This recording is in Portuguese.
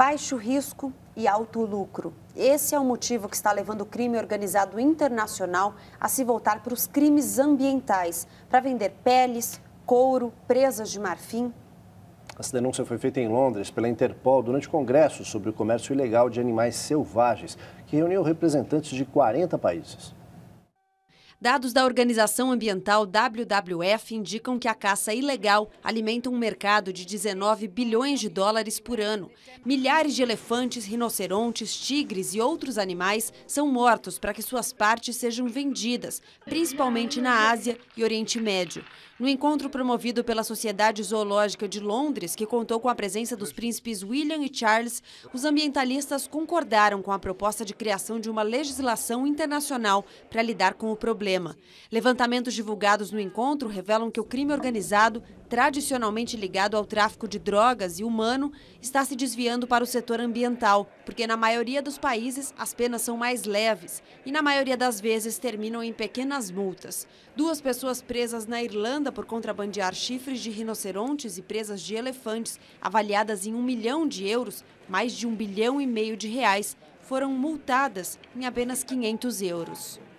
baixo risco e alto lucro. Esse é o motivo que está levando o crime organizado internacional a se voltar para os crimes ambientais, para vender peles, couro, presas de marfim. Essa denúncia foi feita em Londres pela Interpol durante o Congresso sobre o comércio ilegal de animais selvagens, que reuniu representantes de 40 países. Dados da organização ambiental WWF indicam que a caça ilegal alimenta um mercado de 19 bilhões de dólares por ano. Milhares de elefantes, rinocerontes, tigres e outros animais são mortos para que suas partes sejam vendidas, principalmente na Ásia e Oriente Médio. No encontro promovido pela Sociedade Zoológica de Londres, que contou com a presença dos príncipes William e Charles, os ambientalistas concordaram com a proposta de criação de uma legislação internacional para lidar com o problema problema. Levantamentos divulgados no encontro revelam que o crime organizado, tradicionalmente ligado ao tráfico de drogas e humano, está se desviando para o setor ambiental, porque na maioria dos países as penas são mais leves e na maioria das vezes terminam em pequenas multas. Duas pessoas presas na Irlanda por contrabandear chifres de rinocerontes e presas de elefantes, avaliadas em um milhão de euros, mais de um bilhão e meio de reais, foram multadas em apenas 500 euros.